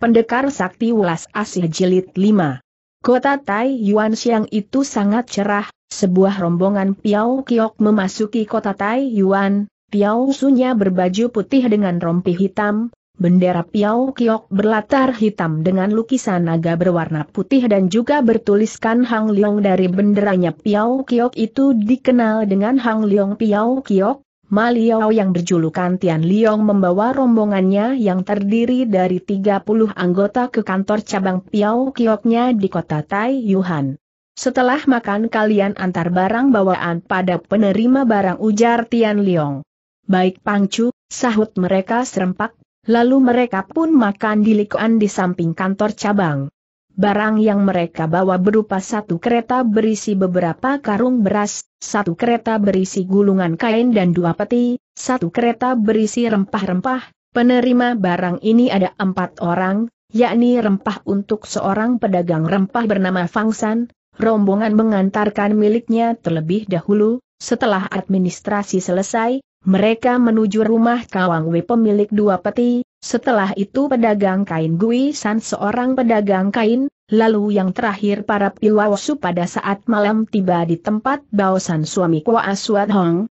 Pendekar Sakti Welas Asih Jilid 5 Kota Tai Yuan Siang itu sangat cerah, sebuah rombongan Piao Kiok memasuki kota Tai Yuan, Piao Sunya berbaju putih dengan rompi hitam, bendera Piao Kiok berlatar hitam dengan lukisan naga berwarna putih dan juga bertuliskan Hang Leong dari benderanya Piao Kiok itu dikenal dengan Hang Leong Piao Kiok, Ma yang berjulukan Tian Liong membawa rombongannya yang terdiri dari 30 anggota ke kantor cabang Piao Kioknya di kota Taiyuan. Setelah makan kalian antar barang bawaan pada penerima barang ujar Tian Liong. Baik Pangcu, sahut mereka serempak, lalu mereka pun makan di likuan di samping kantor cabang. Barang yang mereka bawa berupa satu kereta berisi beberapa karung beras, satu kereta berisi gulungan kain dan dua peti, satu kereta berisi rempah-rempah. Penerima barang ini ada empat orang, yakni rempah untuk seorang pedagang rempah bernama Fangsan, rombongan mengantarkan miliknya terlebih dahulu, setelah administrasi selesai, mereka menuju rumah Kawang Wei pemilik dua peti, setelah itu pedagang kain Gui San seorang pedagang kain, lalu yang terakhir para piwasu pada saat malam tiba di tempat san suami Kwa Suat Hong.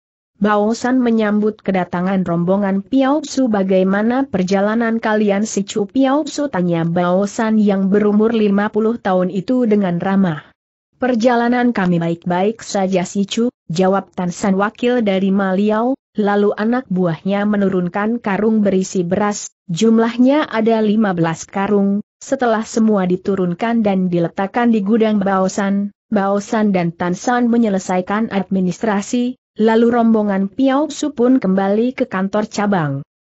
san menyambut kedatangan rombongan su bagaimana perjalanan kalian si Chu su tanya san yang berumur 50 tahun itu dengan ramah. Perjalanan kami baik-baik saja si Chu, jawab Tan San wakil dari Maliau, lalu anak buahnya menurunkan karung berisi beras, Jumlahnya ada 15 karung, setelah semua diturunkan dan diletakkan di gudang Baosan, Baosan dan Tansan menyelesaikan administrasi, lalu rombongan Piao Su pun kembali ke kantor cabang.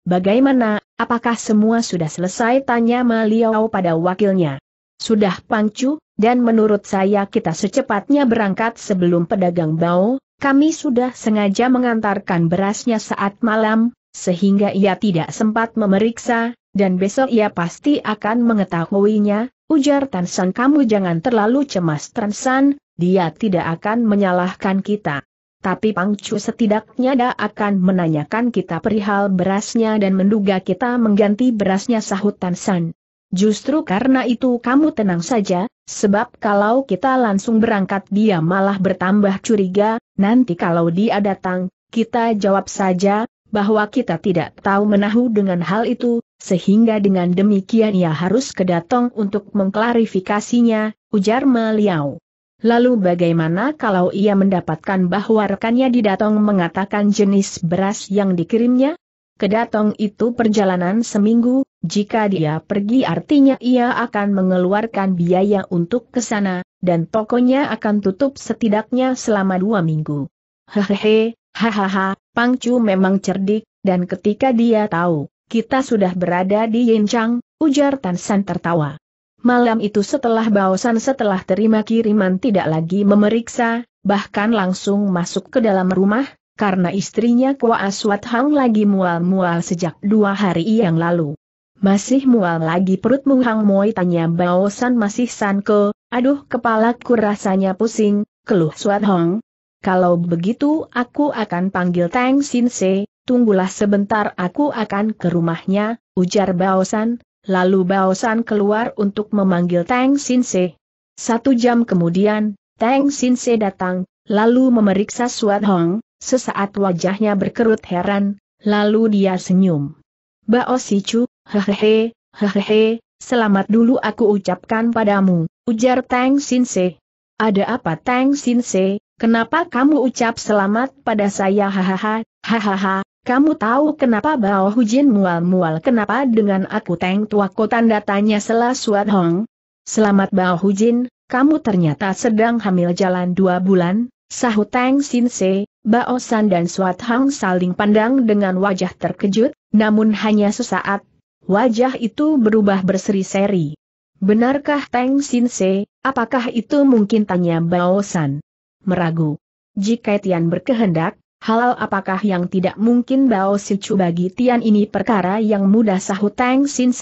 Bagaimana, apakah semua sudah selesai tanya Ma pada wakilnya. Sudah pangcu, dan menurut saya kita secepatnya berangkat sebelum pedagang bau, kami sudah sengaja mengantarkan berasnya saat malam, sehingga ia tidak sempat memeriksa, dan besok ia pasti akan mengetahuinya, ujar Tansan kamu jangan terlalu cemas Tansan, dia tidak akan menyalahkan kita. Tapi Pangcu setidaknya dia akan menanyakan kita perihal berasnya dan menduga kita mengganti berasnya sahut Tansan. Justru karena itu kamu tenang saja, sebab kalau kita langsung berangkat dia malah bertambah curiga, nanti kalau dia datang, kita jawab saja, bahwa kita tidak tahu menahu dengan hal itu, sehingga dengan demikian ia harus kedatang untuk mengklarifikasinya, ujar Meliau. Lalu bagaimana kalau ia mendapatkan bahwa rekannya didatang mengatakan jenis beras yang dikirimnya? Kedatong itu perjalanan seminggu, jika dia pergi artinya ia akan mengeluarkan biaya untuk ke sana, dan tokonya akan tutup setidaknya selama dua minggu. Hehehe, hahaha, Pangcu memang cerdik, dan ketika dia tahu, kita sudah berada di Yinchang, ujar Tan San tertawa. Malam itu setelah Baosan setelah terima kiriman tidak lagi memeriksa, bahkan langsung masuk ke dalam rumah, karena istrinya Kua Aswat Hang lagi mual-mual sejak dua hari yang lalu. Masih mual lagi perutmu Hang Moi tanya Baosan masih sanke, aduh kepalaku rasanya pusing, keluh Suat Hong, kalau begitu aku akan panggil Tang Sin Se, tunggulah sebentar aku akan ke rumahnya, ujar Baosan, lalu Baosan keluar untuk memanggil Tang Sin Se. Satu jam kemudian, Tang Sin Se datang, lalu memeriksa Suat Hong, sesaat wajahnya berkerut heran, lalu dia senyum. Bao Chu, hehehe, hehehe, selamat dulu aku ucapkan padamu, ujar Tang Sin Se. Ada apa Tang Sin Se, Kenapa kamu ucap selamat pada saya hahaha, hahaha, kamu tahu kenapa Bao Hujin mual-mual kenapa dengan aku Teng Tua Ko tanda tanya Sela Suat Hong? Selamat Bao Hujin, kamu ternyata sedang hamil jalan dua bulan, sahut Teng Sin Se, Bao San dan Suat Hong saling pandang dengan wajah terkejut, namun hanya sesaat. Wajah itu berubah berseri-seri. Benarkah Teng Sin Se, apakah itu mungkin tanya Bao San? meragu. Jika Tian berkehendak, halal apakah yang tidak mungkin Bao Sicu bagi Tian ini perkara yang mudah sahut Tang Sin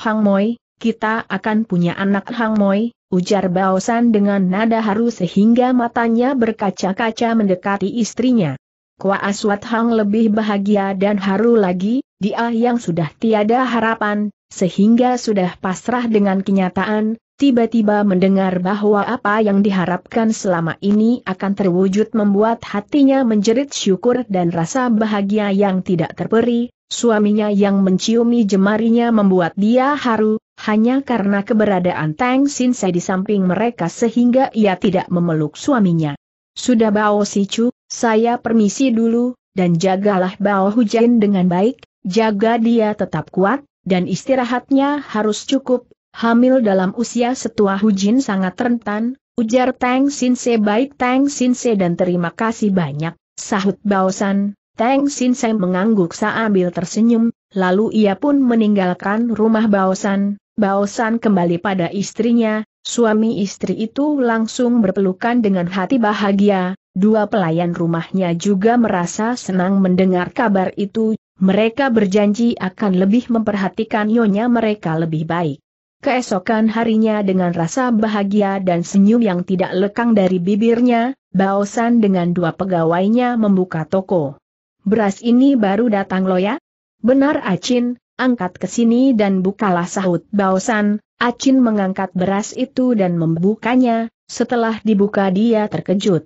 Hang Moi, kita akan punya anak Hang Moi, ujar Bao San dengan nada haru sehingga matanya berkaca-kaca mendekati istrinya. Kwa Aswat Hang lebih bahagia dan haru lagi, dia yang sudah tiada harapan, sehingga sudah pasrah dengan kenyataan, tiba-tiba mendengar bahwa apa yang diharapkan selama ini akan terwujud membuat hatinya menjerit syukur dan rasa bahagia yang tidak terperi, suaminya yang menciumi jemarinya membuat dia haru, hanya karena keberadaan Tang Sin Se di samping mereka sehingga ia tidak memeluk suaminya. Sudah Bao Sichu, saya permisi dulu, dan jagalah Bao Hujan dengan baik, jaga dia tetap kuat, dan istirahatnya harus cukup, Hamil dalam usia setua Hujin sangat rentan, ujar Tang Se baik Tang Se dan terima kasih banyak, sahut Baosan. Tang Se mengangguk sambil tersenyum, lalu ia pun meninggalkan rumah Baosan. Baosan kembali pada istrinya, suami istri itu langsung berpelukan dengan hati bahagia, Dua pelayan rumahnya juga merasa senang mendengar kabar itu, mereka berjanji akan lebih memperhatikan nyonya mereka lebih baik. Keesokan harinya dengan rasa bahagia dan senyum yang tidak lekang dari bibirnya, Baosan dengan dua pegawainya membuka toko. Beras ini baru datang loya? Benar Acin, angkat ke sini dan bukalah sahut Baosan. Acin mengangkat beras itu dan membukanya, setelah dibuka dia terkejut.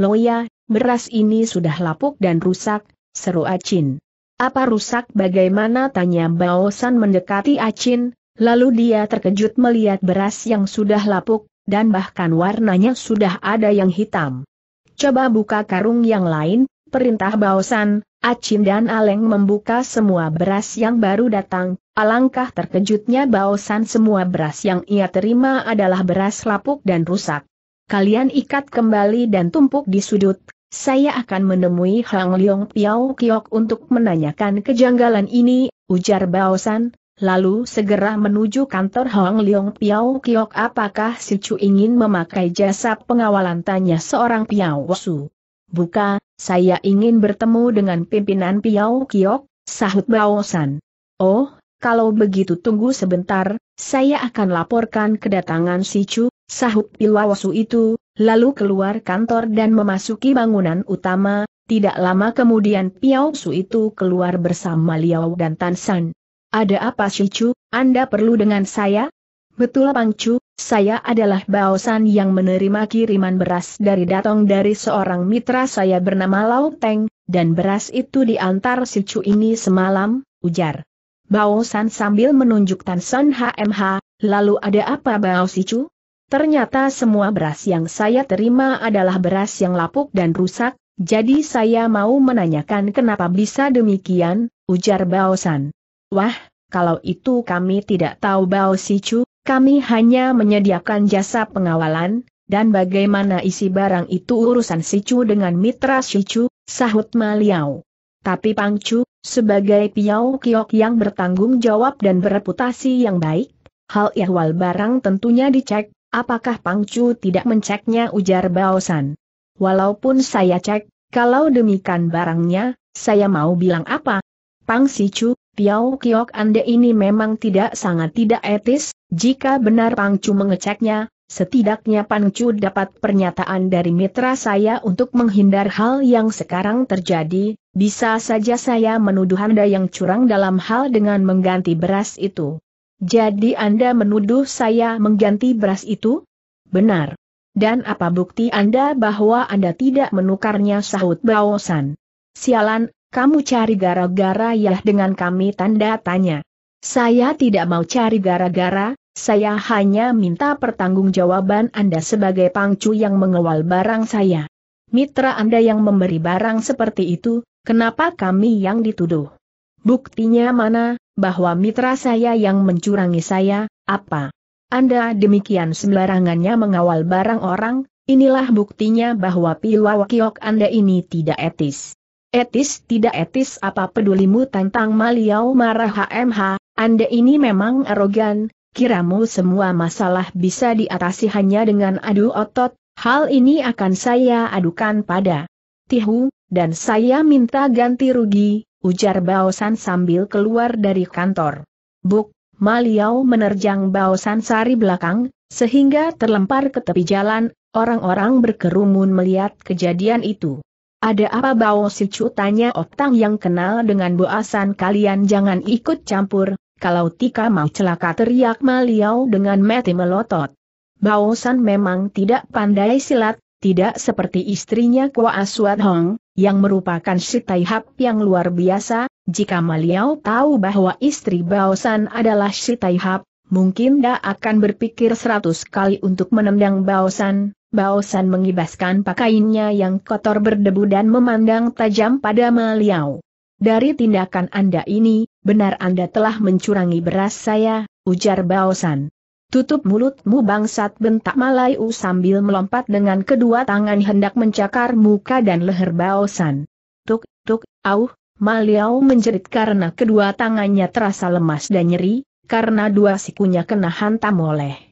Loya, beras ini sudah lapuk dan rusak, seru Acin. Apa rusak bagaimana tanya Baosan mendekati Acin, Lalu dia terkejut melihat beras yang sudah lapuk, dan bahkan warnanya sudah ada yang hitam. Coba buka karung yang lain, perintah Baosan, Acin dan Aleng membuka semua beras yang baru datang, alangkah terkejutnya Baosan semua beras yang ia terima adalah beras lapuk dan rusak. Kalian ikat kembali dan tumpuk di sudut, saya akan menemui Hang Leong Piao Kiok untuk menanyakan kejanggalan ini, ujar Baosan, lalu segera menuju kantor Hong Leong Piao Kiok apakah si Chu ingin memakai jasa pengawalan tanya seorang Piao Su. Buka, saya ingin bertemu dengan pimpinan Piao Kiok, sahut Bao San. Oh, kalau begitu tunggu sebentar, saya akan laporkan kedatangan si Chu, sahut Piao Su itu, lalu keluar kantor dan memasuki bangunan utama, tidak lama kemudian Piao Su itu keluar bersama Liao dan Tan San. Ada apa Shichu, Anda perlu dengan saya? Betul Pangcu, saya adalah Baosan yang menerima kiriman beras dari datang dari seorang mitra saya bernama Lau Teng, dan beras itu diantar Shichu ini semalam, ujar. Baosan sambil menunjuk Tan Son HMH, lalu ada apa Bao Shichu? Ternyata semua beras yang saya terima adalah beras yang lapuk dan rusak, jadi saya mau menanyakan kenapa bisa demikian, ujar Baosan. Wah, kalau itu kami tidak tahu Bao sichu. kami hanya menyediakan jasa pengawalan, dan bagaimana isi barang itu urusan sichu dengan mitra sichu, sahut Maliau. Tapi Pangcu, sebagai Piau Kiok yang bertanggung jawab dan bereputasi yang baik, hal ihwal barang tentunya dicek, apakah Pangcu tidak menceknya ujar Bao San. Walaupun saya cek, kalau demikian barangnya, saya mau bilang apa? Pang sichu? Piao Kiok Anda ini memang tidak sangat tidak etis, jika benar Pangcu mengeceknya, setidaknya Pangcu dapat pernyataan dari mitra saya untuk menghindar hal yang sekarang terjadi, bisa saja saya menuduh Anda yang curang dalam hal dengan mengganti beras itu. Jadi Anda menuduh saya mengganti beras itu? Benar. Dan apa bukti Anda bahwa Anda tidak menukarnya sahut bawasan. Sialan, kamu cari gara-gara ya dengan kami tanda tanya. Saya tidak mau cari gara-gara, saya hanya minta pertanggungjawaban Anda sebagai pangcu yang mengawal barang saya. Mitra Anda yang memberi barang seperti itu, kenapa kami yang dituduh? Buktinya mana, bahwa mitra saya yang mencurangi saya, apa? Anda demikian sembarangannya mengawal barang orang, inilah buktinya bahwa piwawakiok Anda ini tidak etis. Etis tidak etis apa pedulimu tentang Maliau marah HMH, Anda ini memang arogan, kiramu semua masalah bisa diatasi hanya dengan adu otot, hal ini akan saya adukan pada Tihu, dan saya minta ganti rugi, ujar Baosan sambil keluar dari kantor. Buk, Maliau menerjang Baosan sari belakang, sehingga terlempar ke tepi jalan, orang-orang berkerumun melihat kejadian itu. Ada apa bau? Si Cu tanya Otang yang kenal dengan boasan kalian jangan ikut campur, kalau Tika mau celaka teriak Maliau dengan mati melotot. Baosan memang tidak pandai silat, tidak seperti istrinya Kwa Aswat Hong, yang merupakan si Taihap yang luar biasa, jika Maliau tahu bahwa istri Baosan adalah si Taihap, mungkin dia akan berpikir seratus kali untuk menendang Baosan, Baosan mengibaskan pakainya yang kotor berdebu dan memandang tajam pada Maliau. Dari tindakan Anda ini, benar Anda telah mencurangi beras saya, ujar Baosan. Tutup mulutmu bangsat bentak Malayu sambil melompat dengan kedua tangan hendak mencakar muka dan leher Baosan. Tuk, tuk, auh, Maliau menjerit karena kedua tangannya terasa lemas dan nyeri, karena dua sikunya kena hantam oleh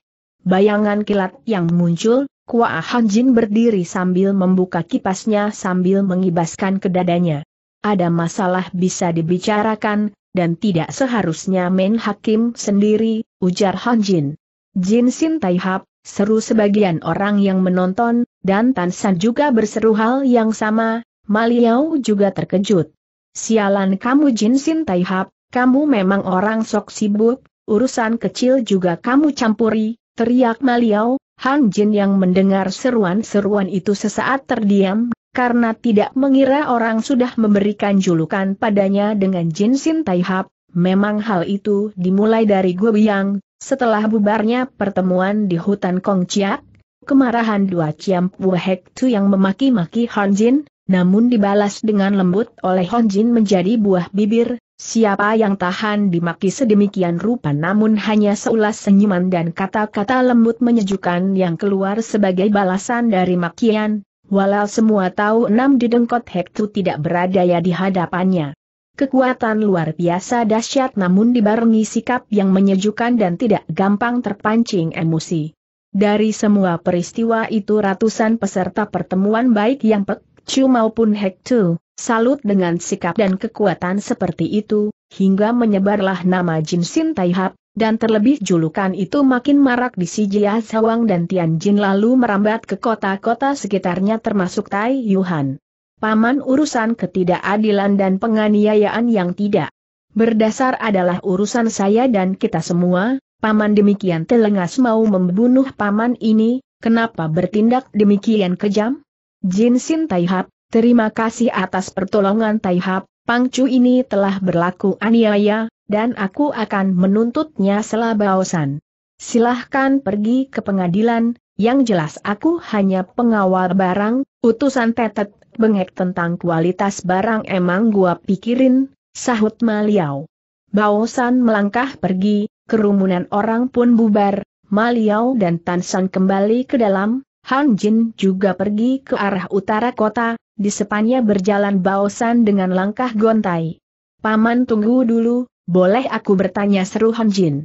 bayangan kilat yang muncul, Kua Jin berdiri sambil membuka kipasnya sambil mengibaskan ke dadanya. Ada masalah bisa dibicarakan, dan tidak seharusnya Main Hakim sendiri, ujar Han Jin Jin Sin Taihap, seru sebagian orang yang menonton, dan Tan San juga berseru hal yang sama, Maliau juga terkejut. Sialan kamu Jin Sin Taihap, kamu memang orang sok sibuk, urusan kecil juga kamu campuri, teriak Maliau, Hang Jin yang mendengar seruan-seruan itu sesaat terdiam, karena tidak mengira orang sudah memberikan julukan padanya dengan Jin Sin Tai Hap, memang hal itu dimulai dari Biang. setelah bubarnya pertemuan di hutan Kong Kongciak, kemarahan dua Ciam Hek Tu yang memaki-maki Han Jin, namun dibalas dengan lembut oleh Han Jin menjadi buah bibir, Siapa yang tahan dimaki sedemikian rupa namun hanya seulas senyuman dan kata-kata lembut menyejukkan yang keluar sebagai balasan dari makian, walau semua tahu enam didengkot Hektu tidak berada ya di hadapannya. Kekuatan luar biasa dahsyat namun dibarengi sikap yang menyejukkan dan tidak gampang terpancing emosi. Dari semua peristiwa itu ratusan peserta pertemuan baik yang Pek cu maupun Hektu Salut dengan sikap dan kekuatan seperti itu, hingga menyebarlah nama Jin Sin Taihap, dan terlebih julukan itu makin marak di Sijia Sawang dan Tianjin lalu merambat ke kota-kota sekitarnya termasuk Tai Yuhan. Paman urusan ketidakadilan dan penganiayaan yang tidak berdasar adalah urusan saya dan kita semua, paman demikian telengas mau membunuh paman ini, kenapa bertindak demikian kejam? Jin Sin Taihap, Terima kasih atas pertolongan Taihap, Pangcu ini telah berlaku aniaya, dan aku akan menuntutnya selabausan. Silahkan pergi ke pengadilan, yang jelas aku hanya pengawal barang, utusan tetet, bengek tentang kualitas barang emang gua pikirin, sahut Maliau. Baosan melangkah pergi, kerumunan orang pun bubar, Maliau dan Tansan kembali ke dalam, Han Jin juga pergi ke arah utara kota, di sepannya berjalan Baosan dengan langkah gontai. Paman tunggu dulu, boleh aku bertanya seru Han Jin.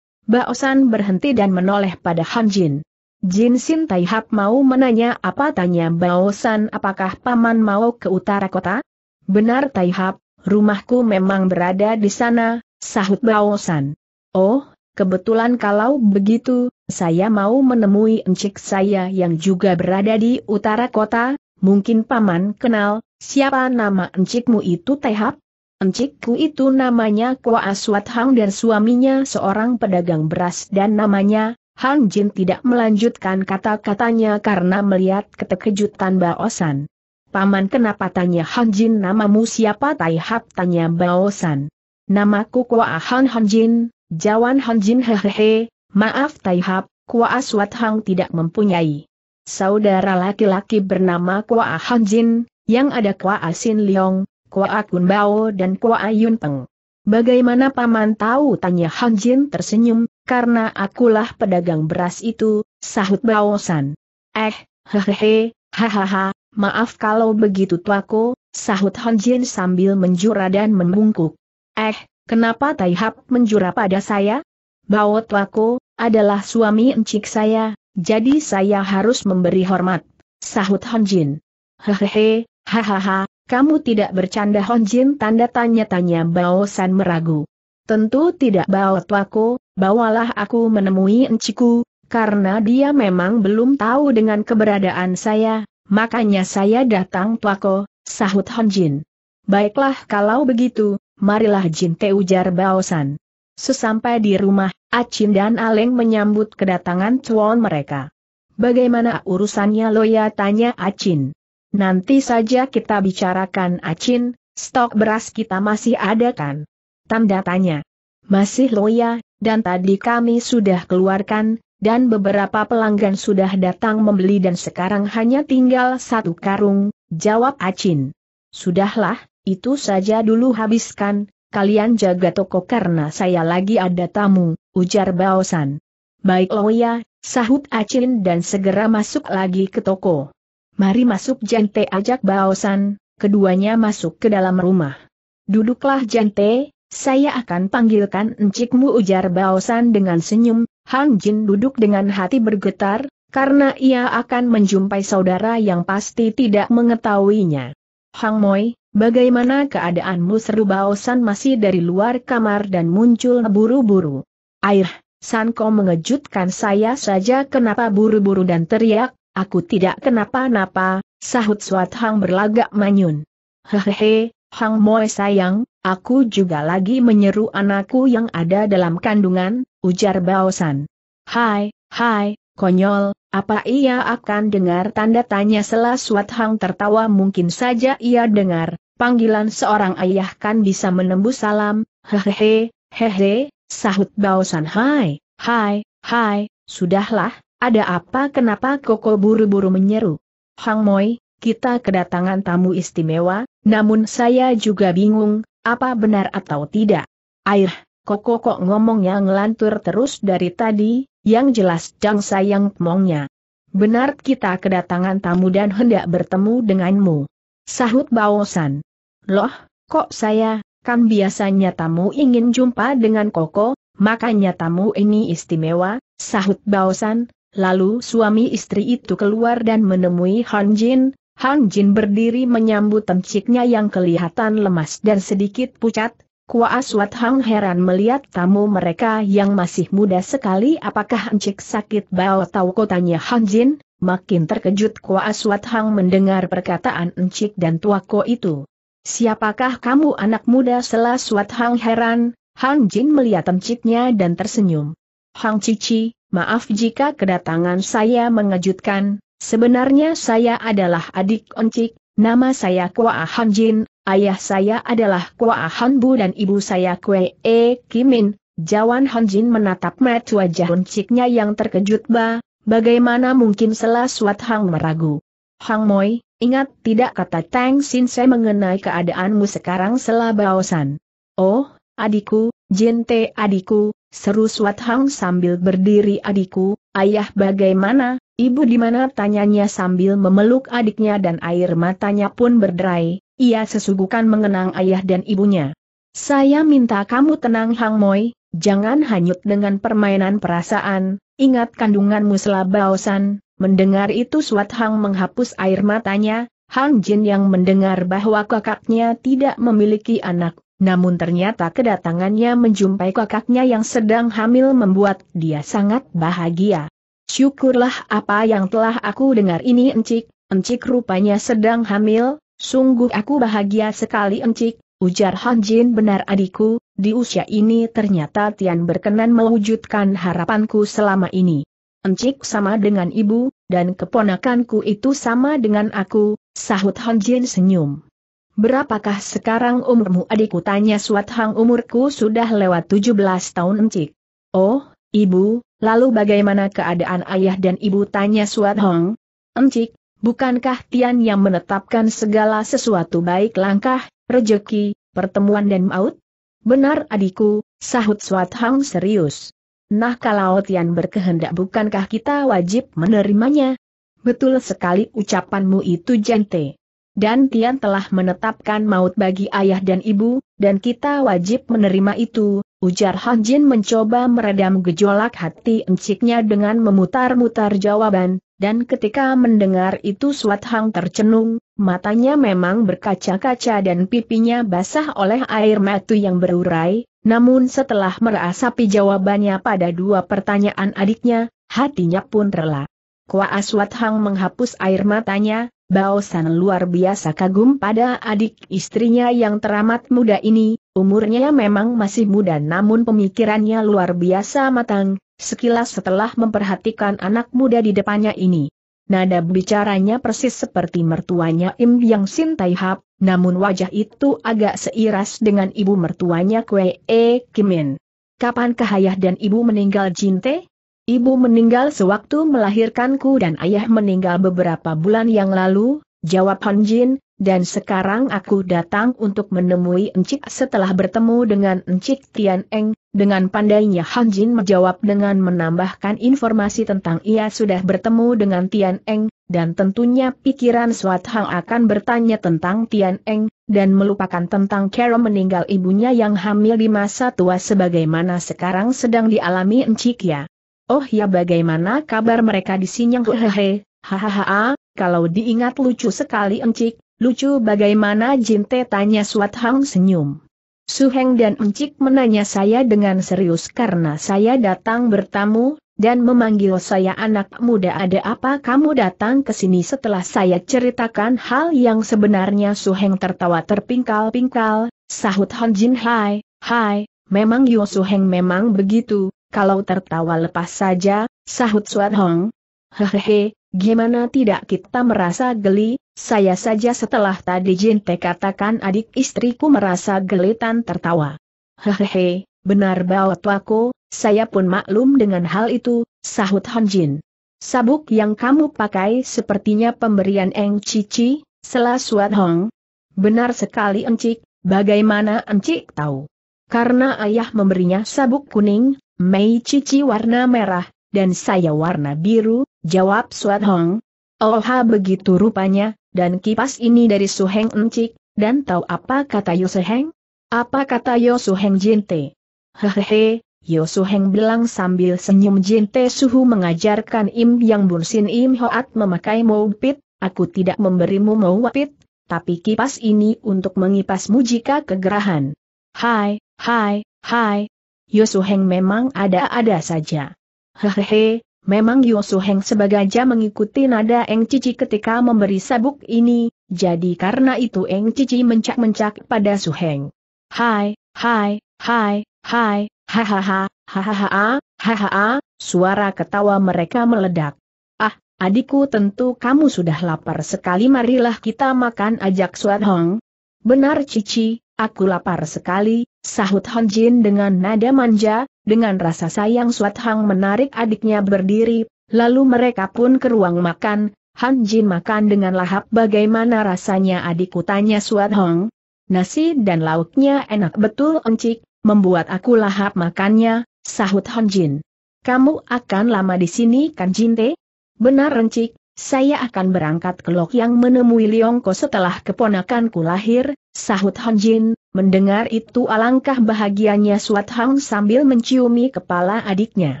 Baosan berhenti dan menoleh pada Han Jin. Jin Sin Tai Hap mau menanya apa tanya Baosan apakah paman mau ke utara kota? Benar Tai Hap, rumahku memang berada di sana, sahut Baosan. Oh, kebetulan kalau begitu, saya mau menemui encik saya yang juga berada di utara kota, mungkin paman kenal, siapa nama encikmu itu tehap? Encikku itu namanya Kwa Aswat Hang dan suaminya seorang pedagang beras dan namanya, Hang Jin tidak melanjutkan kata-katanya karena melihat keterkejutan Baosan. Paman kenapa tanya Hang Jin namamu siapa Taihap tanya Baosan. Namaku Kwa Han Han Jin, Jawan Han Jin hehehe, maaf Taihap, Kwa Aswat Hang tidak mempunyai saudara laki-laki bernama Han Hanjin, yang ada Kua Asin Liong, Kua Akun Bao dan Kua Ayun Peng. Bagaimana paman tahu tanya Hanjin tersenyum, karena akulah pedagang beras itu, sahut Bao San. Eh, hehehe, hahaha, maaf kalau begitu tuaku, sahut Hanjin sambil menjura dan membungkuk. Eh, kenapa Taihap menjura pada saya? Bao tuaku, adalah suami encik saya, jadi saya harus memberi hormat. Sahut Honjin. Hehehe, hahaha, kamu tidak bercanda Honjin tanda tanya-tanya Bao San meragu. Tentu tidak Bao Tuako, bawalah aku menemui enciku, karena dia memang belum tahu dengan keberadaan saya, makanya saya datang Tuako, sahut Honjin. Baiklah kalau begitu, marilah Jin Te ujar Bao San. Sesampai di rumah, Acin dan Aleng menyambut kedatangan cuan mereka. Bagaimana urusannya Loya tanya Acin. Nanti saja kita bicarakan Acin, stok beras kita masih ada kan? Tanda tanya. Masih Loya, dan tadi kami sudah keluarkan, dan beberapa pelanggan sudah datang membeli dan sekarang hanya tinggal satu karung, jawab Acin. Sudahlah, itu saja dulu habiskan, kalian jaga toko karena saya lagi ada tamu, ujar Baosan. Baik ya, sahut Acin dan segera masuk lagi ke toko. Mari masuk Jante ajak Baosan, keduanya masuk ke dalam rumah. Duduklah Jante, saya akan panggilkan encikmu ujar Baosan dengan senyum, Hang Jin duduk dengan hati bergetar, karena ia akan menjumpai saudara yang pasti tidak mengetahuinya. Hang Moi, Bagaimana keadaanmu seru bausan masih dari luar kamar dan muncul buru-buru. Air, Sanko mengejutkan saya saja kenapa buru-buru dan teriak, aku tidak kenapa-napa, sahut Suat Hang berlagak manyun. Hehehe, Hang Moe sayang, aku juga lagi menyeru anakku yang ada dalam kandungan, ujar bausan. Hai, hai, konyol, apa ia akan dengar tanda tanya selas Swat Hang tertawa mungkin saja ia dengar, Panggilan seorang ayah kan bisa menembus salam, hehehe, hehe, sahut bausan hai, hai, hai, sudahlah, ada apa kenapa Koko buru-buru menyeru? Hang Moi, kita kedatangan tamu istimewa, namun saya juga bingung, apa benar atau tidak? Air, Koko kok ngomongnya ngelantur terus dari tadi, yang jelas Jang Sayang ngomongnya. Benar kita kedatangan tamu dan hendak bertemu denganmu. Sahut Baosan. Loh, kok saya, kan biasanya tamu ingin jumpa dengan Koko, makanya tamu ini istimewa, sahut Baosan, lalu suami istri itu keluar dan menemui Han Jin, Han Jin berdiri menyambut temciknya yang kelihatan lemas dan sedikit pucat, kuaswat Aswat Hang heran melihat tamu mereka yang masih muda sekali apakah Encik sakit bau tahu kotanya Han Jin, Makin terkejut Kwa Aswat Hang mendengar perkataan encik dan tuako itu. Siapakah kamu anak muda Selah Swat Hang heran, Hang Jin melihat enciknya dan tersenyum. Hang Cici, maaf jika kedatangan saya mengejutkan, sebenarnya saya adalah adik encik, nama saya Kwa Hang Jin, ayah saya adalah Kwa Han Bu dan ibu saya Kwe E Kimin. Jawan Han Jin menatap mata wajah enciknya yang terkejut ba, Bagaimana mungkin Selaswat Hang meragu? Hang Moi, ingat tidak kata Tang Sin Se mengenai keadaanmu sekarang selabaosan. Oh, adikku, jente adikku, seru Swat Hang sambil berdiri adikku, ayah bagaimana, ibu di mana tanyanya sambil memeluk adiknya dan air matanya pun berderai, ia sesugukan mengenang ayah dan ibunya. Saya minta kamu tenang Hang Moi, jangan hanyut dengan permainan perasaan, Ingat kandunganmu selabaosan, mendengar itu Suat Hang menghapus air matanya, Hang Jin yang mendengar bahwa kakaknya tidak memiliki anak, namun ternyata kedatangannya menjumpai kakaknya yang sedang hamil membuat dia sangat bahagia. Syukurlah apa yang telah aku dengar ini encik, encik rupanya sedang hamil, sungguh aku bahagia sekali encik, Ujar Han Jin benar adikku, di usia ini ternyata Tian berkenan mewujudkan harapanku selama ini. Encik sama dengan ibu, dan keponakanku itu sama dengan aku, sahut Han Jin senyum. Berapakah sekarang umurmu adikku tanya Suat Hang umurku sudah lewat 17 tahun encik. Oh, ibu, lalu bagaimana keadaan ayah dan ibu tanya Suat Hang? Encik, bukankah Tian yang menetapkan segala sesuatu baik langkah rejeki, pertemuan dan maut? Benar adikku, sahut Swat Hang serius. Nah kalau Tian berkehendak bukankah kita wajib menerimanya? Betul sekali ucapanmu itu jente. Dan Tian telah menetapkan maut bagi ayah dan ibu, dan kita wajib menerima itu, Ujar Han Jin mencoba meredam gejolak hati enciknya dengan memutar-mutar jawaban, dan ketika mendengar itu Suat Hang tercenung, matanya memang berkaca-kaca dan pipinya basah oleh air mata yang berurai, namun setelah merasapi jawabannya pada dua pertanyaan adiknya, hatinya pun rela. Kwa Aswat Hang menghapus air matanya, Bao San luar biasa kagum pada adik istrinya yang teramat muda ini, umurnya memang masih muda namun pemikirannya luar biasa matang, sekilas setelah memperhatikan anak muda di depannya ini. Nada bicaranya persis seperti mertuanya Im Yang Sin Tai Hap, namun wajah itu agak seiras dengan ibu mertuanya Kwe E Kimin. Kapan kahayah dan ibu meninggal Jin Tae? Ibu meninggal sewaktu melahirkanku dan ayah meninggal beberapa bulan yang lalu, jawab Han Jin, dan sekarang aku datang untuk menemui Encik setelah bertemu dengan Encik Tian Eng, dengan pandainya Han Jin menjawab dengan menambahkan informasi tentang ia sudah bertemu dengan Tian Eng, dan tentunya pikiran Suat Hang akan bertanya tentang Tian Eng, dan melupakan tentang Carol meninggal ibunya yang hamil di masa tua sebagaimana sekarang sedang dialami Encik Ya. Oh ya bagaimana kabar mereka di Sinyang hehehe, hahaha, kalau diingat lucu sekali encik, lucu bagaimana Jinte tanya Suat Hang senyum. Suheng dan encik menanya saya dengan serius karena saya datang bertamu, dan memanggil saya anak muda ada apa kamu datang ke sini setelah saya ceritakan hal yang sebenarnya Suheng tertawa terpingkal-pingkal, sahut Han Jin Hai, Hai, memang Yo Suheng memang begitu, kalau tertawa lepas saja, sahut Suat Hong. Hehehe, gimana tidak kita merasa geli, saya saja setelah tadi Jin Te katakan adik istriku merasa gelitan tertawa. Hehehe, benar bawa tuaku, saya pun maklum dengan hal itu, sahut Han Jin. Sabuk yang kamu pakai sepertinya pemberian Eng Cici, selah Suat Hong. Benar sekali Encik, bagaimana Encik tahu? Karena ayah memberinya sabuk kuning, Mei Cici warna merah, dan saya warna biru, jawab Suat Hong. Oh begitu rupanya, dan kipas ini dari Suheng Encik, dan tahu apa kata Yoseheng? Apa kata Yosuheng Jinte? Hehehe, Yosuheng bilang sambil senyum Jinte Suhu mengajarkan Im Yang Bursin Im Hoat memakai Moupit, aku tidak memberimu Moupit, tapi kipas ini untuk mengipasmu jika kegerahan. Hai, hai, hai, Yosuheng memang ada-ada saja. Hehehe, memang Yosuheng sebagai mengikuti nada Eng Cici ketika memberi sabuk ini, jadi karena itu Eng Cici mencak-mencak pada Suheng. Hai, hai, hai, hai, hahaha, hahaha, hahaha, suara ketawa mereka meledak. Ah, adikku tentu kamu sudah lapar sekali marilah kita makan ajak Suat Hong. Benar Cici, Aku lapar sekali, sahut Hon Jin dengan nada manja, dengan rasa sayang Suat Hang menarik adiknya berdiri, lalu mereka pun ke ruang makan, Han Jin makan dengan lahap bagaimana rasanya adikku tanya Suat Hang. Nasi dan lauknya enak betul encik, membuat aku lahap makannya, sahut Han Jin. Kamu akan lama di sini kan Jin Te? Benar encik, saya akan berangkat ke Lok yang menemui Liongko setelah keponakanku lahir, sahut Han Jin, mendengar itu alangkah bahagianya Suat Hang sambil menciumi kepala adiknya.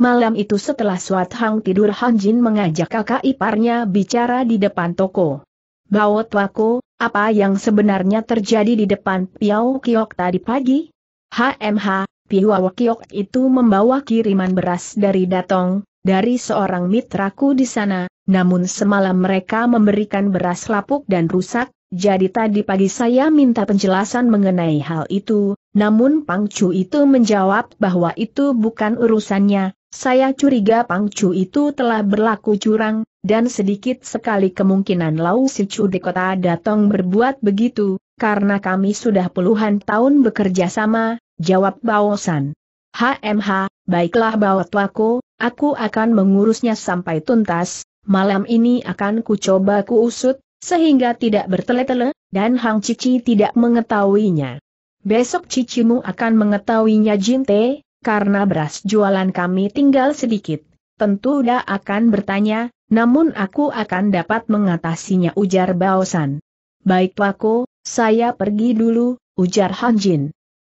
Malam itu setelah Suat Hang tidur Han Jin mengajak kakak iparnya bicara di depan toko. Bawa Wako, apa yang sebenarnya terjadi di depan Piao Kiok tadi pagi? HMH, Piau Kiok itu membawa kiriman beras dari Datong, dari seorang mitraku di sana, namun semalam mereka memberikan beras lapuk dan rusak, jadi tadi pagi saya minta penjelasan mengenai hal itu, namun Pang Chu itu menjawab bahwa itu bukan urusannya, saya curiga Pang Chu itu telah berlaku curang, dan sedikit sekali kemungkinan Lau Si Chu di kota Datong berbuat begitu, karena kami sudah puluhan tahun bekerja sama, jawab San. HMH, baiklah Bawa Tuaku, aku akan mengurusnya sampai tuntas, malam ini akan kucoba kuusut, sehingga tidak bertele-tele, dan Hang Cici tidak mengetahuinya. Besok cicimu akan mengetahuinya Jinte, karena beras jualan kami tinggal sedikit. Tentu dia akan bertanya, namun aku akan dapat mengatasinya ujar Baosan. Baik Wako, saya pergi dulu, ujar Han Jin.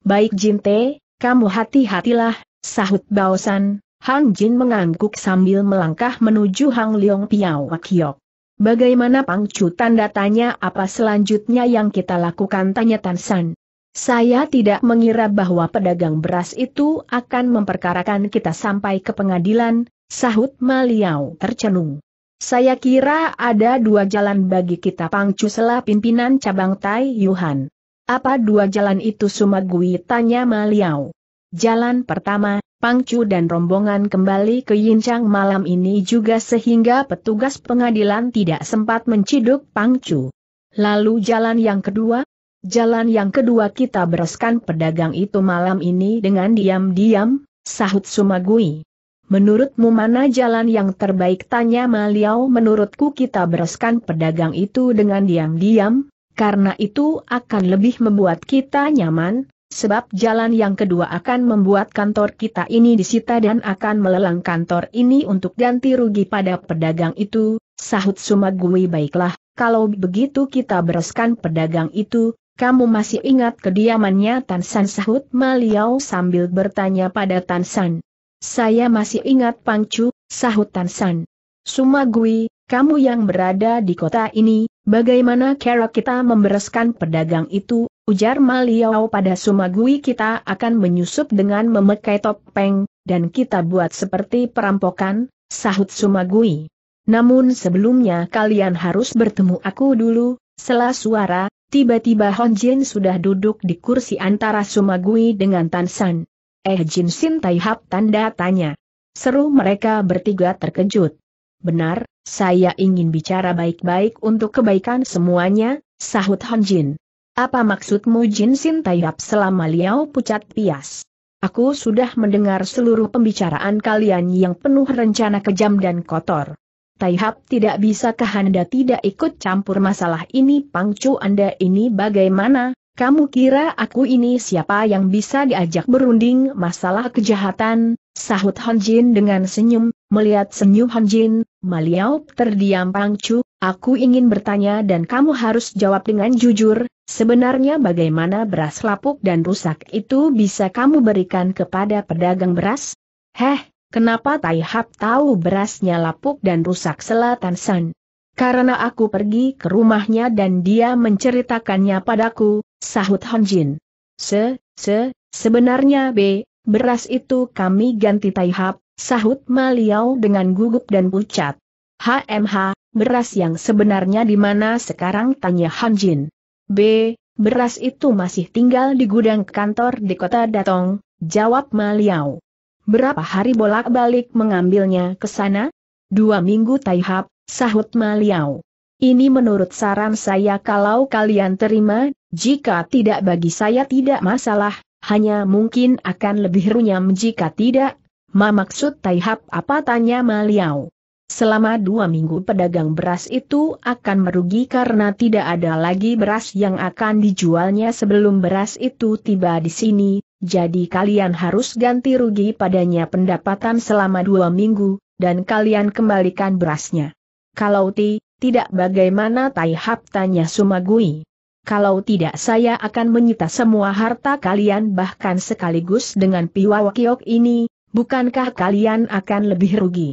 Baik Jinte, kamu hati-hatilah, sahut Baosan, Han Jin mengangguk sambil melangkah menuju Hang Leong Piao Kiok. Bagaimana Pang Chu tanda tanya apa selanjutnya yang kita lakukan tanya Tansan. Saya tidak mengira bahwa pedagang beras itu akan memperkarakan kita sampai ke pengadilan, sahut Maliau tercenung. Saya kira ada dua jalan bagi kita Pang Chu selah pimpinan cabang Tai Yuhan. Apa dua jalan itu Sumagui tanya Maliau. Jalan pertama, Pangcu dan rombongan kembali ke Yinchang malam ini juga sehingga petugas pengadilan tidak sempat menciduk Pangcu. Lalu jalan yang kedua? Jalan yang kedua kita bereskan pedagang itu malam ini dengan diam-diam, sahut Sumagui. Menurutmu mana jalan yang terbaik tanya Maliau menurutku kita bereskan pedagang itu dengan diam-diam, karena itu akan lebih membuat kita nyaman, sebab jalan yang kedua akan membuat kantor kita ini disita dan akan melelang kantor ini untuk ganti rugi pada pedagang itu, sahut Sumagui baiklah, kalau begitu kita bereskan pedagang itu, kamu masih ingat kediamannya Tansan sahut Maliau sambil bertanya pada Tansan. Saya masih ingat Pangcu, sahut Tansan. Sumagui, kamu yang berada di kota ini, bagaimana cara kita membereskan pedagang itu Ujar Maliau pada Sumagui kita akan menyusup dengan memakai topeng, dan kita buat seperti perampokan, sahut Sumagui. Namun sebelumnya kalian harus bertemu aku dulu, selah suara, tiba-tiba Hon Jin sudah duduk di kursi antara Sumagui dengan Tan San. Eh Jin Sin Tai Hap tanda tanya. Seru mereka bertiga terkejut. Benar, saya ingin bicara baik-baik untuk kebaikan semuanya, sahut Hon Jin. Apa maksudmu Jin Sin Taiyap selama Liao pucat pias? Aku sudah mendengar seluruh pembicaraan kalian yang penuh rencana kejam dan kotor. Taihap tidak bisa kehanda tidak ikut campur masalah ini pangcu anda ini bagaimana, kamu kira aku ini siapa yang bisa diajak berunding masalah kejahatan, sahut Hanjin dengan senyum, melihat senyum Hanjin, Maliau terdiam pangcu, aku ingin bertanya dan kamu harus jawab dengan jujur, sebenarnya bagaimana beras lapuk dan rusak itu bisa kamu berikan kepada pedagang beras? Heh, kenapa Tai Hap tahu berasnya lapuk dan rusak selatan san? Karena aku pergi ke rumahnya dan dia menceritakannya padaku, sahut Honjin. Se, se, sebenarnya B, beras itu kami ganti Tai Hap, Sahut Maliau dengan gugup dan pucat. HMH, beras yang sebenarnya di mana sekarang tanya Hanjin. B. Beras itu masih tinggal di gudang kantor di kota Datong, jawab Maliau. Berapa hari bolak-balik mengambilnya ke sana? Dua minggu taihap, sahut Maliau. Ini menurut saran saya kalau kalian terima, jika tidak bagi saya tidak masalah, hanya mungkin akan lebih runyam jika tidak, Ma maksud Taihap apa tanya Maliau. Selama dua minggu pedagang beras itu akan merugi karena tidak ada lagi beras yang akan dijualnya sebelum beras itu tiba di sini, jadi kalian harus ganti rugi padanya pendapatan selama dua minggu, dan kalian kembalikan berasnya. Kalau ti, tidak bagaimana Taihap tanya Sumagui. Kalau tidak saya akan menyita semua harta kalian bahkan sekaligus dengan Piwawakiok ini, bukankah kalian akan lebih rugi?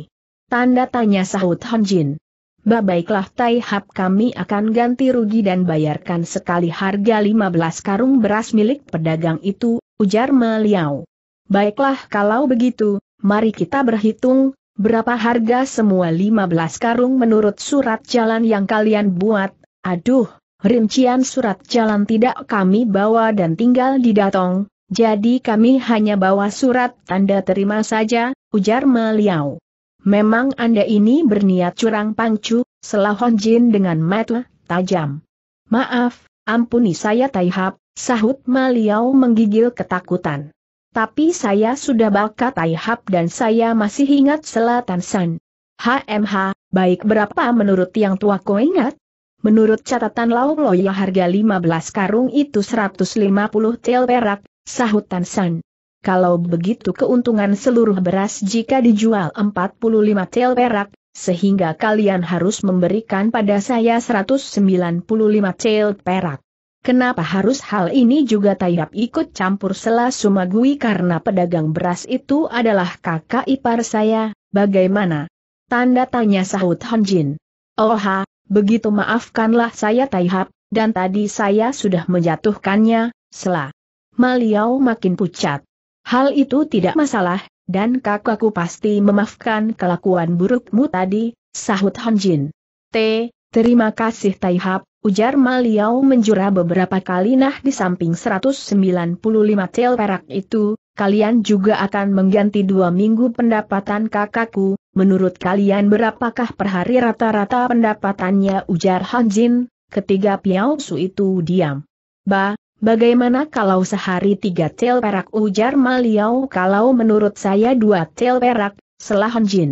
Tanda tanya sahut Honjin. Baiklah Tai Hap kami akan ganti rugi dan bayarkan sekali harga 15 karung beras milik pedagang itu, ujar Meliau. Baiklah kalau begitu, mari kita berhitung, berapa harga semua 15 karung menurut surat jalan yang kalian buat, aduh, rincian surat jalan tidak kami bawa dan tinggal di datong, jadi kami hanya bawa surat tanda terima saja, ujar Meliau. Memang Anda ini berniat curang pangcu, selah Hon Jin dengan mata tajam. Maaf, ampuni saya Taihap, sahut Maliau menggigil ketakutan. Tapi saya sudah bakat Taihap dan saya masih ingat Selatan San. HMH, baik berapa menurut yang tua kau ingat? Menurut catatan Lau Loya harga 15 karung itu 150 tel perak, Sahut Tan San. Kalau begitu keuntungan seluruh beras jika dijual 45 tel perak, sehingga kalian harus memberikan pada saya 195 tel perak. Kenapa harus hal ini juga Tayap ikut campur Selah sumagui karena pedagang beras itu adalah kakak ipar saya, bagaimana? Tanda tanya sahut Hanjin. Oha, begitu maafkanlah saya tayap, dan tadi saya sudah menjatuhkannya, selah. Maliau makin pucat. Hal itu tidak masalah, dan kakakku pasti memaafkan kelakuan burukmu tadi, sahut Hanjin. T, terima kasih Taihap, ujar Maliau menjura beberapa kali nah di samping 195 tel perak itu, kalian juga akan mengganti dua minggu pendapatan kakakku, menurut kalian berapakah per hari rata-rata pendapatannya ujar Hanjin, ketiga Piao Su itu diam. Ba, Bagaimana kalau sehari tiga tel perak ujar Maliau kalau menurut saya dua tel perak, selahan Jin.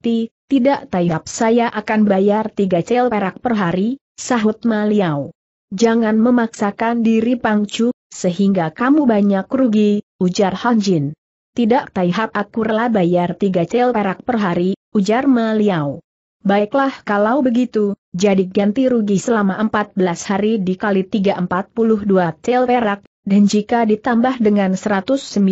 Ti, tidak tayap saya akan bayar tiga tel perak per hari, sahut Maliau. Jangan memaksakan diri Pangcu, sehingga kamu banyak rugi, ujar Hanjin. Tidak tayap aku rela bayar tiga tel perak per hari, ujar Maliau. Baiklah kalau begitu, jadi ganti rugi selama 14 hari dikali 342 tel perak, dan jika ditambah dengan 195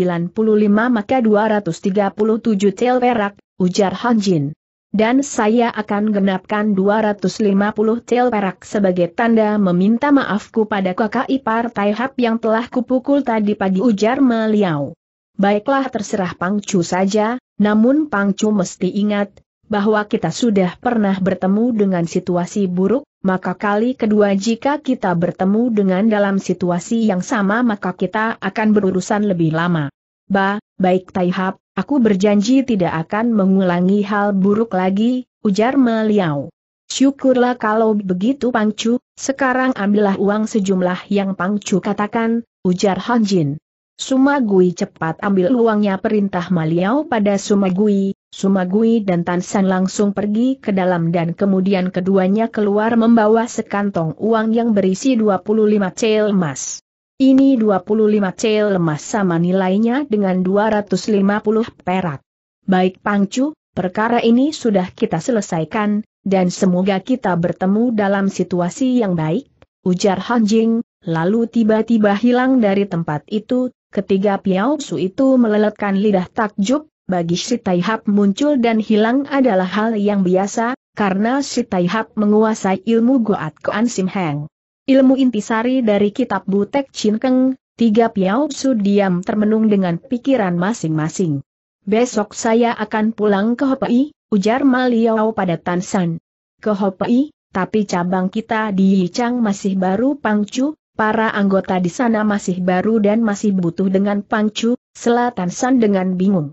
maka 237 tel perak, ujar Han Jin. Dan saya akan genapkan 250 tel perak sebagai tanda meminta maafku pada kakak ipar Taihap yang telah kupukul tadi pagi ujar Meliau. Baiklah terserah Pangcu saja, namun Pangcu mesti ingat, bahwa kita sudah pernah bertemu dengan situasi buruk, maka kali kedua jika kita bertemu dengan dalam situasi yang sama maka kita akan berurusan lebih lama. Ba, baik Taihap, aku berjanji tidak akan mengulangi hal buruk lagi, ujar Meliau. Syukurlah kalau begitu Pangcu, sekarang ambillah uang sejumlah yang Pangcu katakan, ujar Hanjin. Sumagui cepat ambil uangnya perintah Maliau pada Sumagui, Sumagui dan Tansan langsung pergi ke dalam dan kemudian keduanya keluar membawa sekantong uang yang berisi 25 cel emas. Ini 25 cel emas sama nilainya dengan 250 perak. Baik Pangcu, perkara ini sudah kita selesaikan, dan semoga kita bertemu dalam situasi yang baik, ujar Hanjing, lalu tiba-tiba hilang dari tempat itu, Ketiga Piao Su itu meleletkan lidah takjub, bagi si Taihap muncul dan hilang adalah hal yang biasa, karena si Taihap menguasai ilmu Goat Koan Sim Heng. Ilmu intisari dari kitab Butek Chin Keng, tiga Piao Su diam termenung dengan pikiran masing-masing. Besok saya akan pulang ke Hopi, ujar Maliau pada Tan Ke Hopi, tapi cabang kita di Yichang masih baru pangcu, para anggota di sana masih baru dan masih butuh dengan pangcu, selatan san dengan bingung.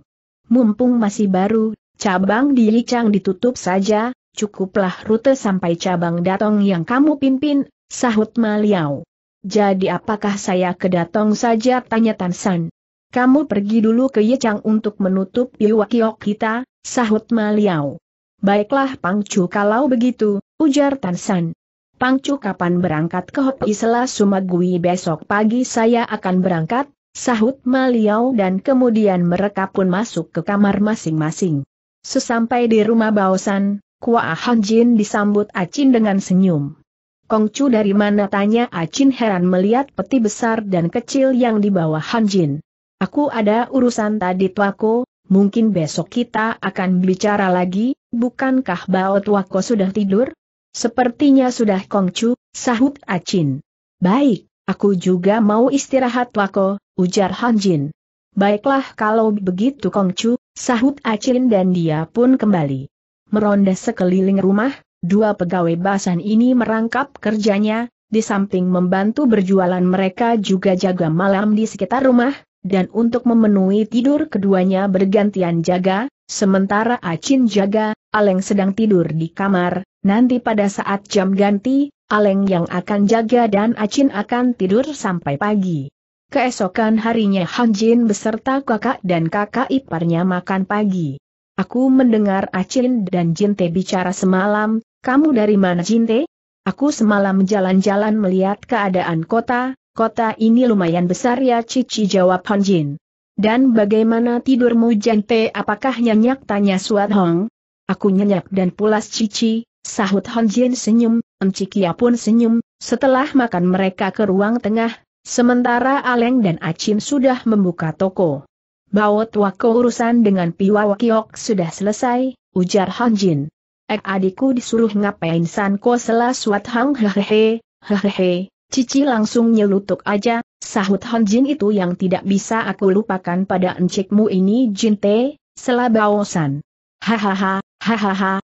Mumpung masih baru, cabang di Licang ditutup saja, cukuplah rute sampai cabang datong yang kamu pimpin, sahut Maliau. Jadi apakah saya ke datong saja tanya Tansan. Kamu pergi dulu ke Yecang untuk menutup Yuwakiok kita, sahut Maliau. Baiklah Pangcu kalau begitu, ujar Tansan. Pangcu kapan berangkat ke Hoi Sela Sumagui besok pagi saya akan berangkat, sahut Maliau dan kemudian mereka pun masuk ke kamar masing-masing. Sesampai di rumah Baosan, Kua Han disambut Acin dengan senyum. Kongcu dari mana tanya Acin heran melihat peti besar dan kecil yang dibawa Han Aku ada urusan tadi tuaku, mungkin besok kita akan bicara lagi, bukankah Bao tuaku sudah tidur? Sepertinya sudah kongcu, sahut Acin. Baik, aku juga mau istirahat wako, ujar Hanjin. Baiklah kalau begitu kongcu, sahut Acin dan dia pun kembali. Meronda sekeliling rumah, dua pegawai basan ini merangkap kerjanya, di samping membantu berjualan mereka juga jaga malam di sekitar rumah, dan untuk memenuhi tidur keduanya bergantian jaga, sementara Acin jaga, Aleng sedang tidur di kamar, nanti pada saat jam ganti, Aleng yang akan jaga dan Acin akan tidur sampai pagi. Keesokan harinya Han Jin beserta kakak dan kakak iparnya makan pagi. Aku mendengar Acin dan Jinte bicara semalam, kamu dari mana Jinte? Aku semalam jalan-jalan melihat keadaan kota, Kota ini lumayan besar ya Cici jawab Honjin. Dan bagaimana tidurmu jente apakah nyenyak tanya Suat Hong? Aku nyenyak dan pulas Cici, sahut Honjin senyum, Encikia pun senyum, setelah makan mereka ke ruang tengah, sementara Aleng dan Acin sudah membuka toko. Bawot wako urusan dengan Piwa Wakiok sudah selesai, ujar Hanjin. Ek adikku disuruh ngapain Sanko selas Suat Hong hehehe, hehehe, Cici langsung nyelutuk aja, sahut Honjin itu yang tidak bisa aku lupakan pada encikmu ini Jin Jinte, selabaosan. Hahaha, hahaha,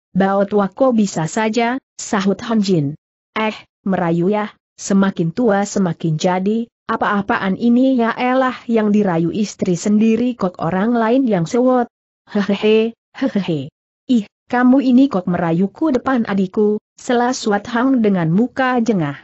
tua wako bisa saja, sahut Honjin. Eh, merayu ya, semakin tua semakin jadi, apa-apaan ini ya elah yang dirayu istri sendiri kok orang lain yang sewot. Hehehe, hehehe. Ih, kamu ini kok merayuku depan adikku, Selasuat Suat Hang dengan muka jengah.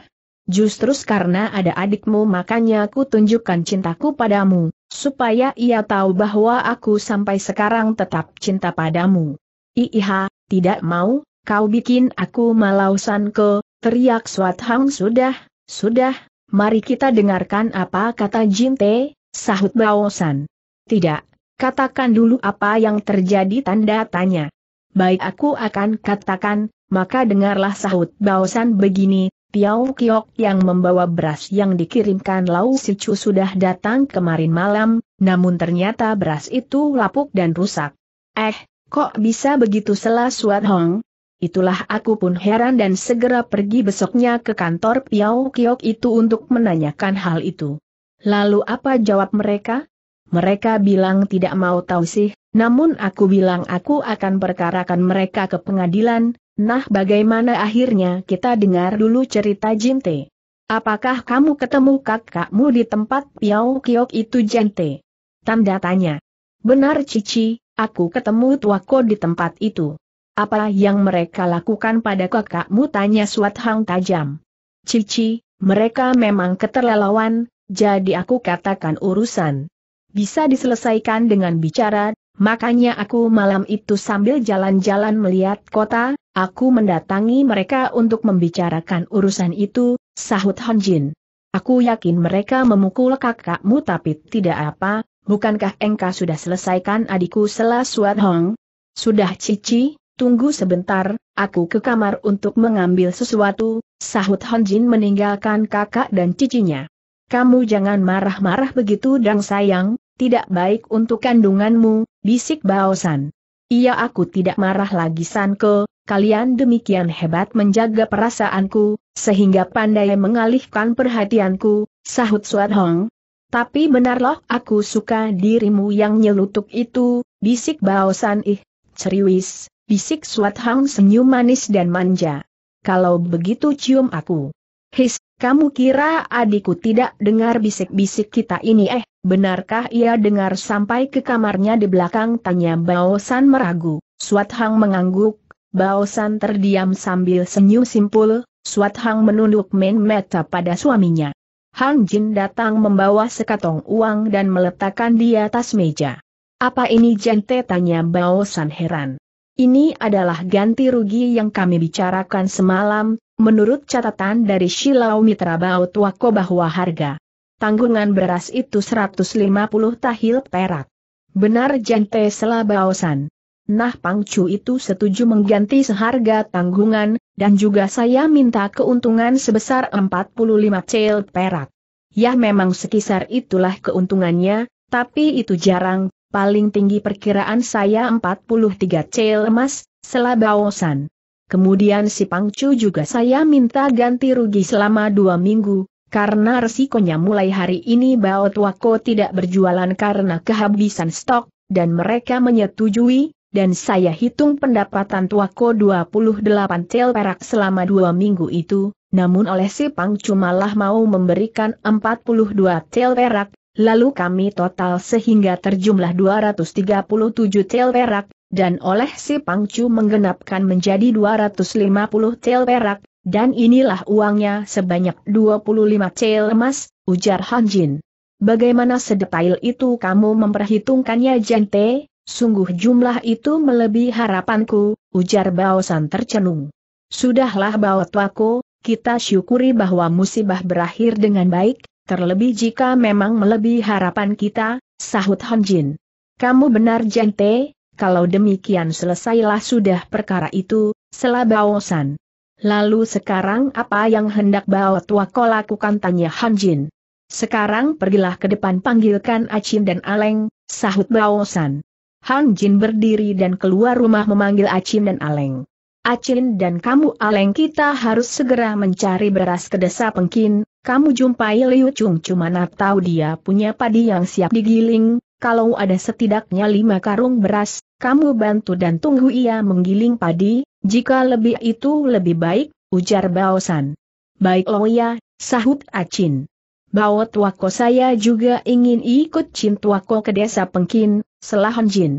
Justru karena ada adikmu makanya aku tunjukkan cintaku padamu, supaya ia tahu bahwa aku sampai sekarang tetap cinta padamu. Iha, tidak mau, kau bikin aku malausan ke, teriak Swat Hang sudah, sudah, mari kita dengarkan apa kata Jinte, sahut Baosan. Tidak, katakan dulu apa yang terjadi tanda tanya. Baik aku akan katakan, maka dengarlah sahut Baosan begini, Piao Kiok yang membawa beras yang dikirimkan Lau Sichu sudah datang kemarin malam, namun ternyata beras itu lapuk dan rusak. Eh, kok bisa begitu selah Suat Hong? Itulah aku pun heran dan segera pergi besoknya ke kantor Piao Kiok itu untuk menanyakan hal itu. Lalu apa jawab mereka? Mereka bilang tidak mau tahu sih, namun aku bilang aku akan perkarakan mereka ke pengadilan, Nah bagaimana akhirnya kita dengar dulu cerita Jinte? Apakah kamu ketemu kakakmu di tempat Piau Kiok itu Jinte? Tanda tanya. Benar Cici, aku ketemu Tuako di tempat itu. Apa yang mereka lakukan pada kakakmu tanya Suat Hang tajam. Cici, mereka memang keterlaluan. jadi aku katakan urusan. Bisa diselesaikan dengan bicara, makanya aku malam itu sambil jalan-jalan melihat kota, Aku mendatangi mereka untuk membicarakan urusan itu, sahut Jin. Aku yakin mereka memukul kakakmu tapi tidak apa, bukankah engkau sudah selesaikan adikku Selasuat Hong? Sudah cici, tunggu sebentar, aku ke kamar untuk mengambil sesuatu, sahut Jin meninggalkan kakak dan cicinya. Kamu jangan marah-marah begitu dang sayang, tidak baik untuk kandunganmu, bisik Baosan. Iya aku tidak marah lagi Sanko, kalian demikian hebat menjaga perasaanku, sehingga pandai mengalihkan perhatianku, sahut Suat Hong. Tapi benarlah aku suka dirimu yang nyelutuk itu, bisik Baosan ih, ceriwis, bisik Suat Hong senyum manis dan manja. Kalau begitu cium aku. His, kamu kira adikku tidak dengar bisik-bisik kita ini eh, benarkah ia dengar sampai ke kamarnya di belakang tanya Baosan meragu. Suat Hang mengangguk, Bao San terdiam sambil senyum simpul, Suat Hang menunduk main mata pada suaminya. Hang Jin datang membawa sekatong uang dan meletakkan di atas meja. Apa ini jente tanya Bao San heran. Ini adalah ganti rugi yang kami bicarakan semalam, menurut catatan dari Shilau Mitra Bao Tuako bahwa harga tanggungan beras itu 150 tahil perak. Benar jente San. Nah Pangcu itu setuju mengganti seharga tanggungan, dan juga saya minta keuntungan sebesar 45 cel perak. Ya memang sekisar itulah keuntungannya, tapi itu jarang, paling tinggi perkiraan saya 43 cel emas, selabawasan. Kemudian si Pangcu juga saya minta ganti rugi selama dua minggu, karena resikonya mulai hari ini Bao Tuako tidak berjualan karena kehabisan stok, dan mereka menyetujui, dan saya hitung pendapatan tuako 28 tel perak selama dua minggu itu, namun oleh si Pang cumalah mau memberikan 42 tel perak, lalu kami total sehingga terjumlah 237 tel perak, dan oleh si Pangcu menggenapkan menjadi 250 tel perak, dan inilah uangnya sebanyak 25 tel emas, ujar Hanjin. Bagaimana sedetail itu kamu memperhitungkannya jente? Sungguh jumlah itu melebihi harapanku, ujar Baosan tercenung. Sudahlah Bao Tuako, kita syukuri bahwa musibah berakhir dengan baik, terlebih jika memang melebihi harapan kita, sahut Honjin. Kamu benar Jente, kalau demikian selesailah sudah perkara itu, selah Baosan. Lalu sekarang apa yang hendak Bao Tuako lakukan tanya Hanjin. Sekarang pergilah ke depan panggilkan Acin dan Aleng, sahut Baosan. Han Jin berdiri dan keluar rumah memanggil Acin dan Aleng. Acin dan kamu Aleng kita harus segera mencari beras ke desa Pengkin, kamu jumpai Liu Chung cuma nak tahu dia punya padi yang siap digiling, kalau ada setidaknya lima karung beras, kamu bantu dan tunggu ia menggiling padi, jika lebih itu lebih baik, ujar Bao Baosan. Baik Loya, sahut Acin. Bao Tuako saya juga ingin ikut Jin Tuako ke desa Pengkin, Selahon Jin.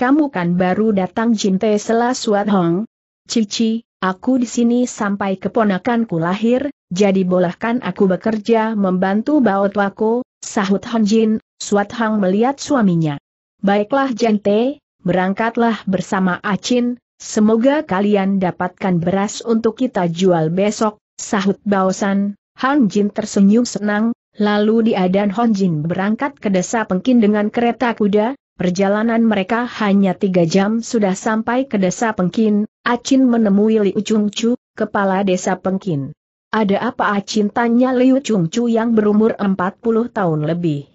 Kamu kan baru datang Jin Te Selasuat Hong. Cici, aku di sini sampai keponakanku lahir, jadi bolehkan aku bekerja membantu Bao Tuako, sahut Hon Jin, Suat Hang melihat suaminya. Baiklah Te, berangkatlah bersama Acin, semoga kalian dapatkan beras untuk kita jual besok, sahut Baosan, Han Jin tersenyum senang, lalu dia dan Hon Jin berangkat ke desa Pengkin dengan kereta kuda, perjalanan mereka hanya tiga jam sudah sampai ke desa Pengkin, Acin menemui Liu Chungcu, kepala desa Pengkin. Ada apa Acin tanya Liu Chungcu yang berumur empat puluh tahun lebih.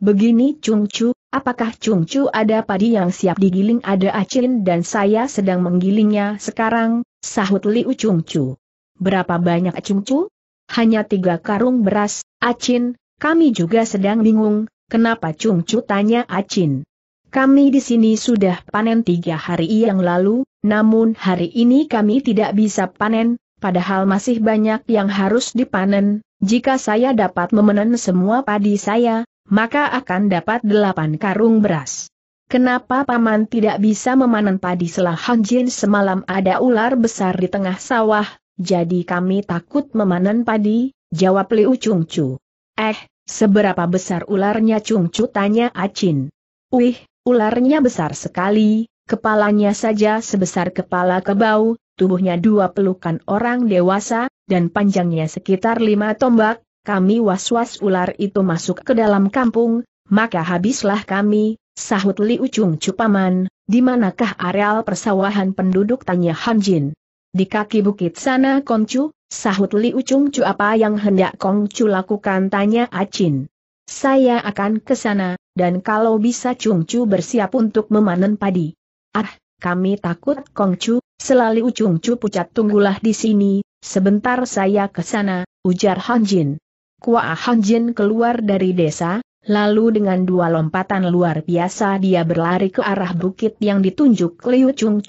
Begini Chungcu, apakah Chungcu ada padi yang siap digiling ada Acin dan saya sedang menggilingnya sekarang, sahut Liu Chungcu. Berapa banyak Chungcu? hanya tiga karung beras, Acin, kami juga sedang bingung, kenapa Cung Cu tanya Acin. Kami di sini sudah panen tiga hari yang lalu, namun hari ini kami tidak bisa panen, padahal masih banyak yang harus dipanen, jika saya dapat memenen semua padi saya, maka akan dapat delapan karung beras. Kenapa paman tidak bisa memanen padi selah jin semalam ada ular besar di tengah sawah, jadi kami takut memanen padi, jawab Liu Chung Eh, seberapa besar ularnya Chung Chu tanya Acin. Wih, ularnya besar sekali, kepalanya saja sebesar kepala kebau, tubuhnya dua pelukan orang dewasa, dan panjangnya sekitar lima tombak, kami was-was ular itu masuk ke dalam kampung, maka habislah kami, sahut Liu Chung Chu Paman, di manakah areal persawahan penduduk tanya Hanjin. Di kaki bukit sana Kongcu, sahut Li Ucung apa yang hendak Kongcu lakukan tanya Acin. Saya akan ke sana, dan kalau bisa Cungcu bersiap untuk memanen padi. Ah, kami takut Kongcu, selalu Ucungcu pucat tunggulah di sini, sebentar saya ke sana, ujar Hanjin. Kuah Hanjin keluar dari desa, Lalu dengan dua lompatan luar biasa dia berlari ke arah bukit yang ditunjuk Liu Chung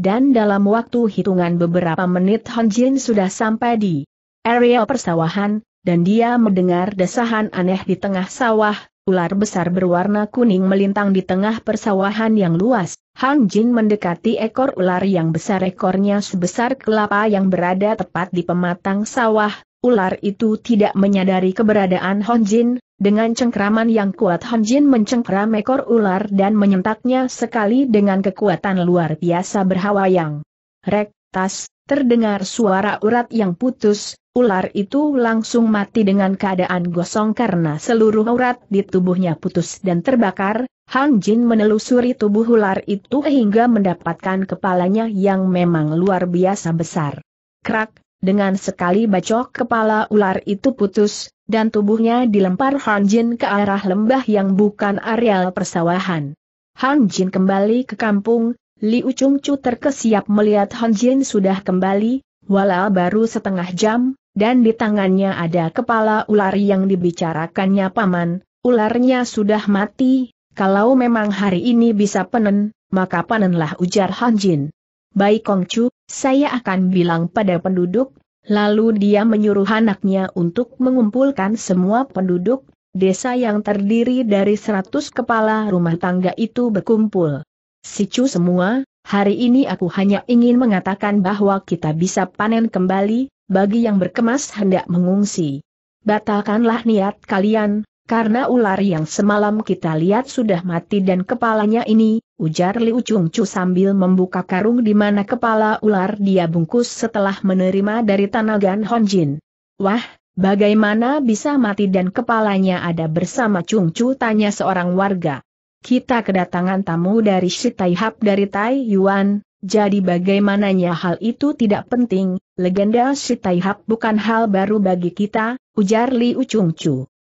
dan dalam waktu hitungan beberapa menit Han Jin sudah sampai di area persawahan, dan dia mendengar desahan aneh di tengah sawah, ular besar berwarna kuning melintang di tengah persawahan yang luas. Han Jin mendekati ekor ular yang besar ekornya sebesar kelapa yang berada tepat di pematang sawah, ular itu tidak menyadari keberadaan Hon Jin, dengan cengkraman yang kuat Han Jin mencengkram ekor ular dan menyentaknya sekali dengan kekuatan luar biasa yang. Rek, tas, terdengar suara urat yang putus, ular itu langsung mati dengan keadaan gosong karena seluruh urat di tubuhnya putus dan terbakar, Han Jin menelusuri tubuh ular itu hingga mendapatkan kepalanya yang memang luar biasa besar. Krak, dengan sekali bacok kepala ular itu putus, dan tubuhnya dilempar Han Jin ke arah lembah yang bukan areal persawahan. Han Jin kembali ke kampung, Li Ucung Chu terkesiap melihat Han Jin sudah kembali, walau baru setengah jam, dan di tangannya ada kepala ular yang dibicarakannya paman, ularnya sudah mati, kalau memang hari ini bisa penen, maka panenlah ujar Han Jin. Baik Kong Chu, saya akan bilang pada penduduk Lalu dia menyuruh anaknya untuk mengumpulkan semua penduduk, desa yang terdiri dari seratus kepala rumah tangga itu berkumpul. Sicu semua, hari ini aku hanya ingin mengatakan bahwa kita bisa panen kembali, bagi yang berkemas hendak mengungsi. Batalkanlah niat kalian, karena ular yang semalam kita lihat sudah mati dan kepalanya ini, ujar Liu Chung sambil membuka karung di mana kepala ular dia bungkus setelah menerima dari Tanagan Honjin. Wah, bagaimana bisa mati dan kepalanya ada bersama Chung tanya seorang warga. Kita kedatangan tamu dari Shitaihap dari Tai Yuan, jadi bagaimananya hal itu tidak penting, legenda Shitaihap bukan hal baru bagi kita, ujar Liu Chung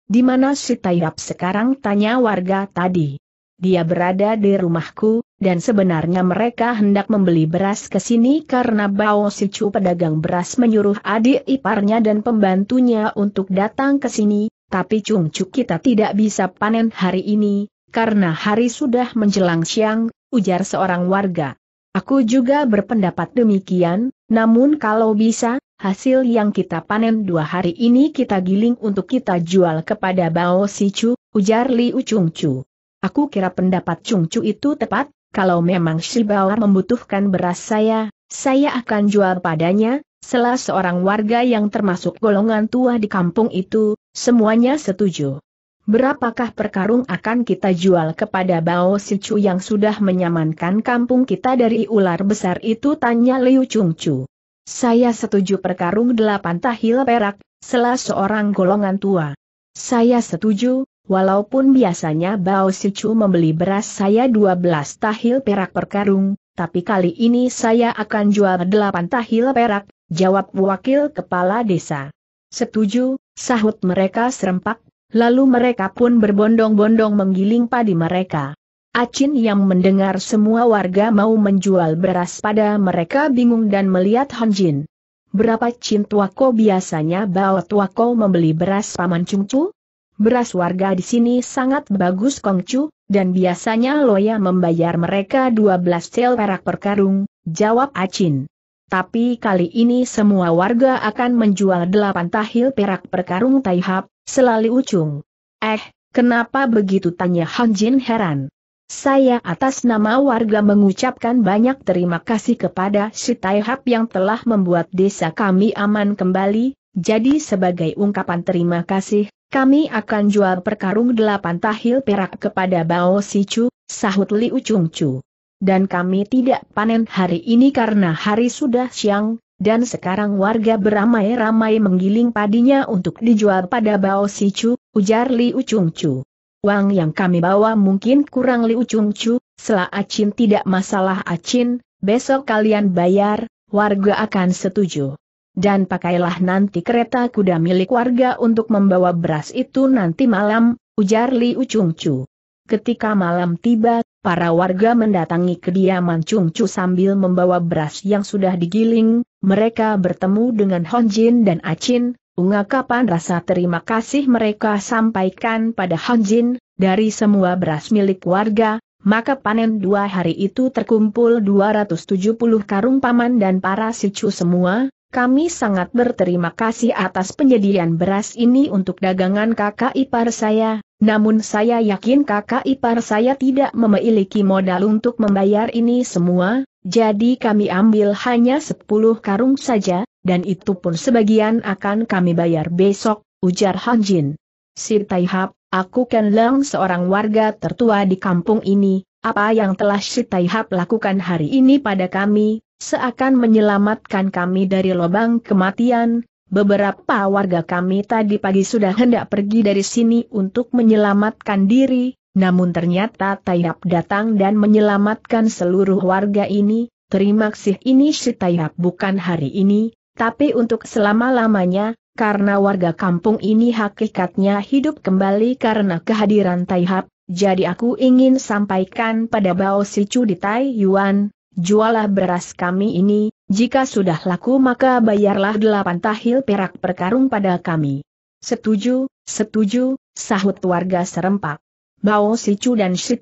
Di mana Shitaihap sekarang tanya warga tadi dia berada di rumahku, dan sebenarnya mereka hendak membeli beras ke sini karena Bao Sicu pedagang beras menyuruh adik iparnya dan pembantunya untuk datang ke sini, tapi cungcu kita tidak bisa panen hari ini, karena hari sudah menjelang siang, ujar seorang warga. Aku juga berpendapat demikian, namun kalau bisa, hasil yang kita panen dua hari ini kita giling untuk kita jual kepada Bao Sicu, ujar Li Uchungcu. Aku kira pendapat Chung Chu itu tepat, kalau memang Shibawar membutuhkan beras saya, saya akan jual padanya, Salah seorang warga yang termasuk golongan tua di kampung itu, semuanya setuju. Berapakah perkarung akan kita jual kepada Bao Chu yang sudah menyamankan kampung kita dari ular besar itu tanya Liu Chung Chu. Saya setuju perkarung delapan tahil perak, salah seorang golongan tua. Saya setuju, Walaupun biasanya Bao Sichu membeli beras saya 12 tahil perak per karung, tapi kali ini saya akan jual 8 tahil perak, jawab wakil kepala desa. Setuju, sahut mereka serempak, lalu mereka pun berbondong-bondong menggiling padi mereka. Acin yang mendengar semua warga mau menjual beras pada mereka bingung dan melihat Jin. Berapa cintuako biasanya bawa Tuako membeli beras Paman Cungcu? Beras warga di sini sangat bagus Kongcu, dan biasanya Loya membayar mereka 12 cel perak per karung, jawab Acin. Ah Tapi kali ini semua warga akan menjual 8 tahil perak per karung taihap, selalu ucung. Eh, kenapa begitu tanya Han Jin heran. Saya atas nama warga mengucapkan banyak terima kasih kepada si Taihap yang telah membuat desa kami aman kembali, jadi sebagai ungkapan terima kasih, kami akan jual perkarung delapan tahil perak kepada Bao Sichu, sahut Li Ucung Chu. Dan kami tidak panen hari ini karena hari sudah siang, dan sekarang warga beramai-ramai menggiling padinya untuk dijual pada Bao Sichu, ujar Li Ucung Chu. Uang yang kami bawa mungkin kurang Li Ucung Chu, selah acin tidak masalah acin, besok kalian bayar, warga akan setuju dan pakailah nanti kereta kuda milik warga untuk membawa beras itu nanti malam, ujar Li Ucungcu. Ketika malam tiba, para warga mendatangi kediaman Cungcu sambil membawa beras yang sudah digiling, mereka bertemu dengan Hon Jin dan Acin, ungkapan rasa terima kasih mereka sampaikan pada Honjin. dari semua beras milik warga, maka panen dua hari itu terkumpul 270 karung paman dan para sicu semua, kami sangat berterima kasih atas penyediaan beras ini untuk dagangan kakak ipar saya, namun saya yakin kakak ipar saya tidak memiliki modal untuk membayar ini semua, jadi kami ambil hanya 10 karung saja, dan itu pun sebagian akan kami bayar besok, ujar Han Jin. Sir Taihap, aku Ken Leng seorang warga tertua di kampung ini, apa yang telah Sir Taihap lakukan hari ini pada kami, seakan menyelamatkan kami dari lubang kematian, beberapa warga kami tadi pagi sudah hendak pergi dari sini untuk menyelamatkan diri, namun ternyata Tayap datang dan menyelamatkan seluruh warga ini, terima kasih ini si Tayap bukan hari ini, tapi untuk selama-lamanya, karena warga kampung ini hakikatnya hidup kembali karena kehadiran Taihap, jadi aku ingin sampaikan pada Bao Sicu di Taiyuan, Jualah beras kami ini, jika sudah laku maka bayarlah delapan tahil perak per karung pada kami. Setuju, setuju, sahut warga serempak. Bao Sicu dan Si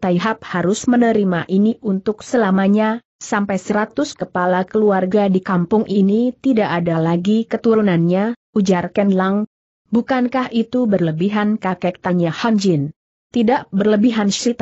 harus menerima ini untuk selamanya, sampai seratus kepala keluarga di kampung ini tidak ada lagi keturunannya, ujar Ken Lang. Bukankah itu berlebihan kakek tanya Han Jin? Tidak berlebihan Si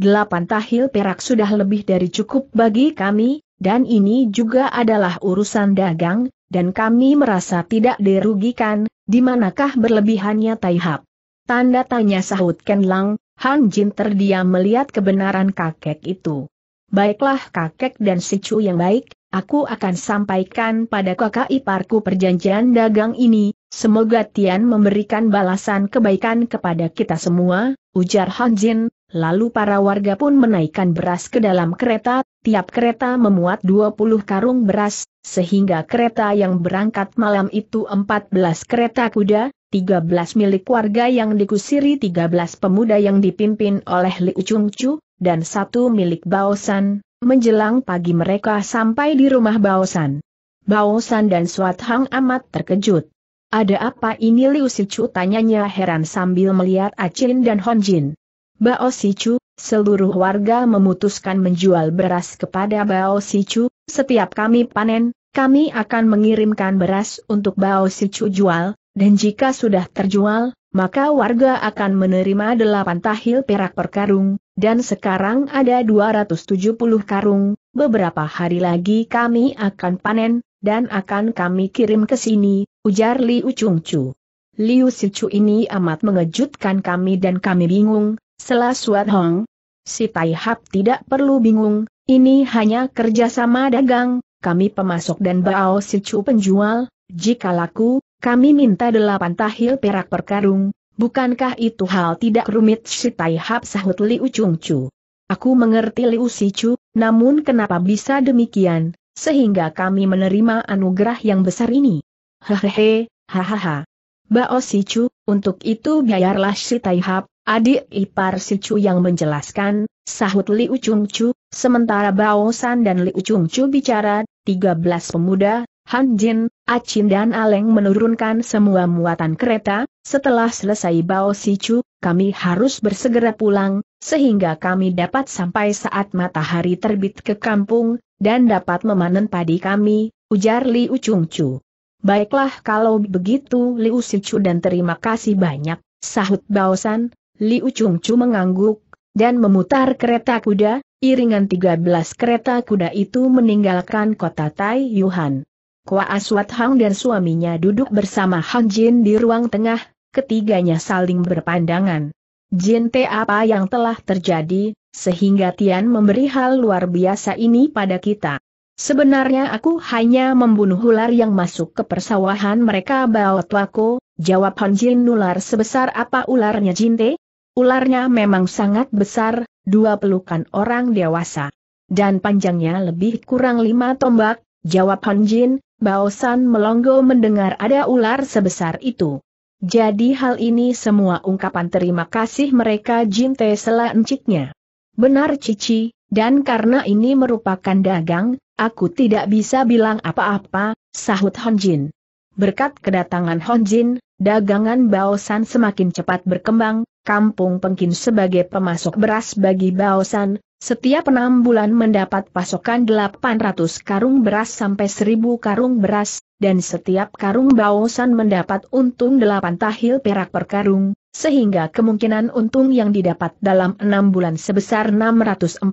delapan tahil perak sudah lebih dari cukup bagi kami, dan ini juga adalah urusan dagang, dan kami merasa tidak dirugikan, di manakah berlebihannya Taihap? Tanda tanya sahut Ken Lang, Han Jin terdiam melihat kebenaran kakek itu. Baiklah kakek dan si Chu yang baik, aku akan sampaikan pada kakak iparku perjanjian dagang ini, semoga Tian memberikan balasan kebaikan kepada kita semua, ujar Han Jin, Lalu para warga pun menaikkan beras ke dalam kereta, tiap kereta memuat 20 karung beras, sehingga kereta yang berangkat malam itu 14 kereta kuda, 13 milik warga yang dikusiri 13 pemuda yang dipimpin oleh Liu Chu, dan satu milik Baosan, menjelang pagi mereka sampai di rumah Baosan. Baosan dan Suat Hang amat terkejut. Ada apa ini Liu Sicu tanyanya heran sambil melihat Acin ah dan Honjin. Bao Sichu, seluruh warga memutuskan menjual beras kepada Bao Sichu. setiap kami panen, kami akan mengirimkan beras untuk Bao Sichu jual, dan jika sudah terjual, maka warga akan menerima 8 tahil perak per karung, dan sekarang ada 270 karung, beberapa hari lagi kami akan panen, dan akan kami kirim ke sini, ujar Liu Chungcu. Liu Sichu ini amat mengejutkan kami dan kami bingung, Suat Hong. Si Tai Hap tidak perlu bingung, ini hanya kerjasama dagang, kami pemasok dan Bao Sicu penjual, jika laku, kami minta delapan tahil perak per karung, bukankah itu hal tidak rumit si Tai Hap sahut Liu Chung Chu. Aku mengerti Liu Chu, namun kenapa bisa demikian, sehingga kami menerima anugerah yang besar ini? Hehehe, hahaha. Bao Chu, untuk itu biarlah si Tai Hap, Adik ipar si Chu yang menjelaskan, sahut Li Ucung Chu, sementara Bao San dan Li Ucung Chu bicara, 13 pemuda, Han Jin, Acin dan Aleng menurunkan semua muatan kereta, setelah selesai Bao Si Chu, kami harus bersegera pulang, sehingga kami dapat sampai saat matahari terbit ke kampung, dan dapat memanen padi kami, ujar Li Ucung Chu. Baiklah kalau begitu Li Ucung Chu dan terima kasih banyak, sahut Bao San, Li Ucung Chu mengangguk, dan memutar kereta kuda, iringan 13 kereta kuda itu meninggalkan kota Tai Yuhan. Kua Aswat Hang dan suaminya duduk bersama Hang Jin di ruang tengah, ketiganya saling berpandangan. Jin Te apa yang telah terjadi, sehingga Tian memberi hal luar biasa ini pada kita. Sebenarnya aku hanya membunuh ular yang masuk ke persawahan mereka bawa tuaku, jawab Jin ular sebesar apa ularnya Jin Te? Ularnya memang sangat besar, dua pelukan orang dewasa. Dan panjangnya lebih kurang lima tombak, jawab Hanjin, Baosan melonggo mendengar ada ular sebesar itu. Jadi hal ini semua ungkapan terima kasih mereka Jin Te Sela enciknya. Benar Cici, dan karena ini merupakan dagang, aku tidak bisa bilang apa-apa, sahut Honjin. Berkat kedatangan Honjin, dagangan Baosan semakin cepat berkembang, kampung Pengkin sebagai pemasok beras bagi Baosan, setiap enam bulan mendapat pasokan 800 karung beras sampai 1000 karung beras, dan setiap karung Baosan mendapat untung 8 tahil perak per karung, sehingga kemungkinan untung yang didapat dalam enam bulan sebesar 640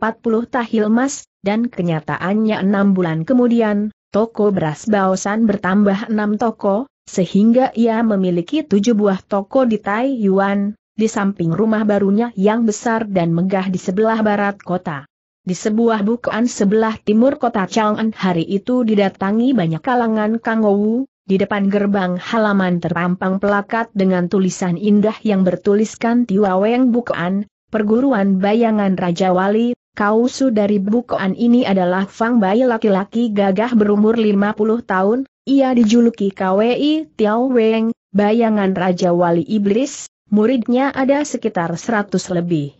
tahil emas, dan kenyataannya enam bulan kemudian, toko beras Baosan bertambah enam toko, sehingga ia memiliki tujuh buah toko di Taiwan, di samping rumah barunya yang besar dan megah di sebelah barat kota. Di sebuah bukaan sebelah timur kota Chang'an hari itu didatangi banyak kalangan Kangowu, di depan gerbang halaman terpampang pelakat dengan tulisan indah yang bertuliskan Tiwaweng Bukaan, Perguruan Bayangan Raja Wali, kausu dari bukaan ini adalah Fang Bai laki-laki gagah berumur 50 tahun, ia dijuluki KWI Tiao bayangan Raja Wali Iblis, muridnya ada sekitar seratus lebih.